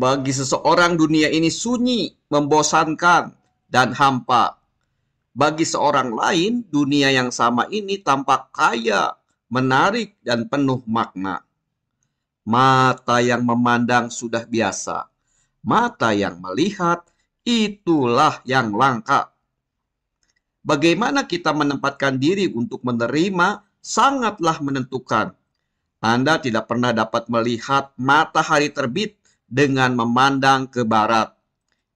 Bagi seseorang dunia ini sunyi, membosankan, dan hampa. Bagi seorang lain, dunia yang sama ini tampak kaya, menarik, dan penuh makna. Mata yang memandang sudah biasa, mata yang melihat itulah yang langka. Bagaimana kita menempatkan diri untuk menerima sangatlah menentukan. Anda tidak pernah dapat melihat matahari terbit dengan memandang ke barat.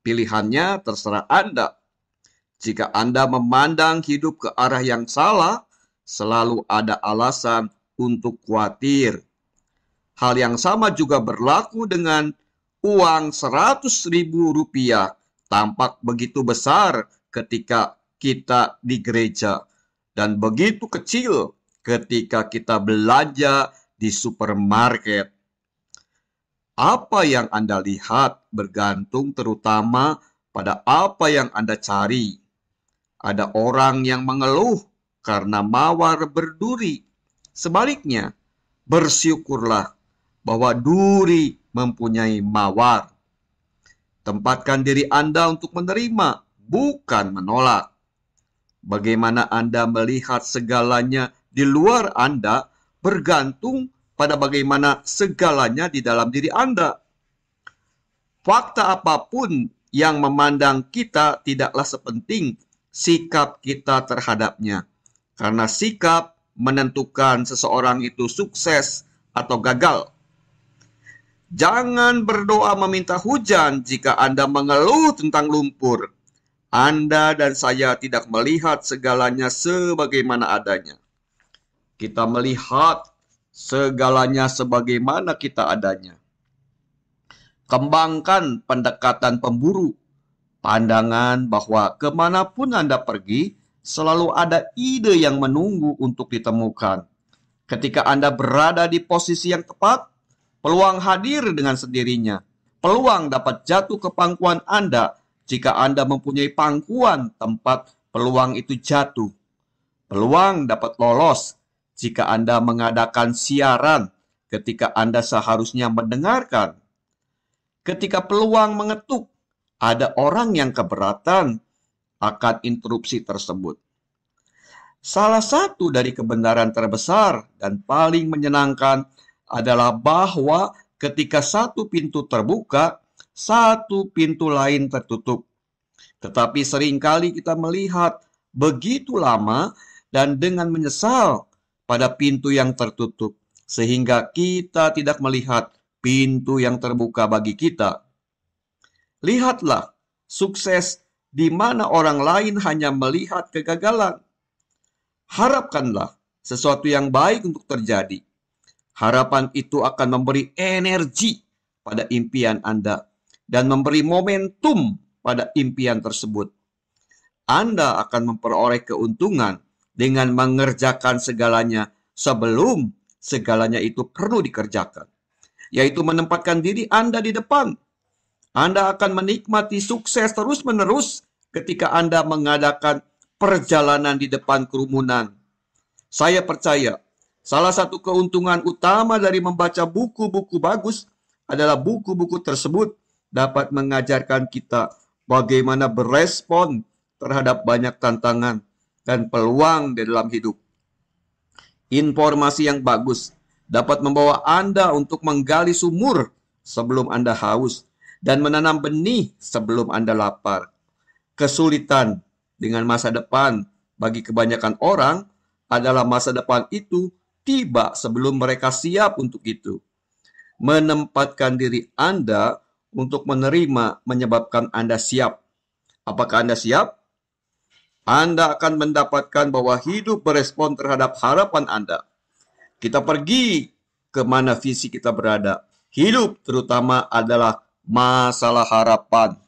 Pilihannya terserah Anda. Jika Anda memandang hidup ke arah yang salah, selalu ada alasan untuk khawatir. Hal yang sama juga berlaku dengan uang 100 ribu rupiah tampak begitu besar ketika kita di gereja dan begitu kecil ketika kita belanja di supermarket. Apa yang Anda lihat bergantung terutama pada apa yang Anda cari. Ada orang yang mengeluh karena mawar berduri. Sebaliknya, bersyukurlah bahwa duri mempunyai mawar. Tempatkan diri Anda untuk menerima, bukan menolak. Bagaimana Anda melihat segalanya di luar Anda bergantung pada bagaimana segalanya di dalam diri Anda. Fakta apapun yang memandang kita tidaklah sepenting sikap kita terhadapnya. Karena sikap menentukan seseorang itu sukses atau gagal. Jangan berdoa meminta hujan jika Anda mengeluh tentang lumpur. Anda dan saya tidak melihat segalanya sebagaimana adanya. Kita melihat segalanya sebagaimana kita adanya. Kembangkan pendekatan pemburu, pandangan bahwa kemanapun Anda pergi, selalu ada ide yang menunggu untuk ditemukan. Ketika Anda berada di posisi yang tepat, peluang hadir dengan sendirinya. Peluang dapat jatuh ke pangkuan Anda jika Anda mempunyai pangkuan tempat peluang itu jatuh. Peluang dapat lolos jika Anda mengadakan siaran ketika Anda seharusnya mendengarkan. Ketika peluang mengetuk, ada orang yang keberatan akan interupsi tersebut. Salah satu dari kebenaran terbesar dan paling menyenangkan adalah bahwa ketika satu pintu terbuka, satu pintu lain tertutup. Tetapi seringkali kita melihat begitu lama dan dengan menyesal pada pintu yang tertutup, sehingga kita tidak melihat pintu yang terbuka bagi kita. Lihatlah sukses di mana orang lain hanya melihat kegagalan. Harapkanlah sesuatu yang baik untuk terjadi. Harapan itu akan memberi energi pada impian Anda dan memberi momentum pada impian tersebut. Anda akan memperoleh keuntungan dengan mengerjakan segalanya sebelum segalanya itu perlu dikerjakan. Yaitu menempatkan diri Anda di depan. Anda akan menikmati sukses terus-menerus ketika Anda mengadakan perjalanan di depan kerumunan. Saya percaya salah satu keuntungan utama dari membaca buku-buku bagus adalah buku-buku tersebut dapat mengajarkan kita bagaimana berespon terhadap banyak tantangan dan peluang di dalam hidup. Informasi yang bagus dapat membawa Anda untuk menggali sumur sebelum Anda haus dan menanam benih sebelum Anda lapar. Kesulitan dengan masa depan bagi kebanyakan orang adalah masa depan itu tiba sebelum mereka siap untuk itu. Menempatkan diri Anda untuk menerima menyebabkan Anda siap. Apakah Anda siap? Anda akan mendapatkan bahwa hidup berespon terhadap harapan Anda. Kita pergi ke mana visi kita berada. Hidup terutama adalah masalah harapan.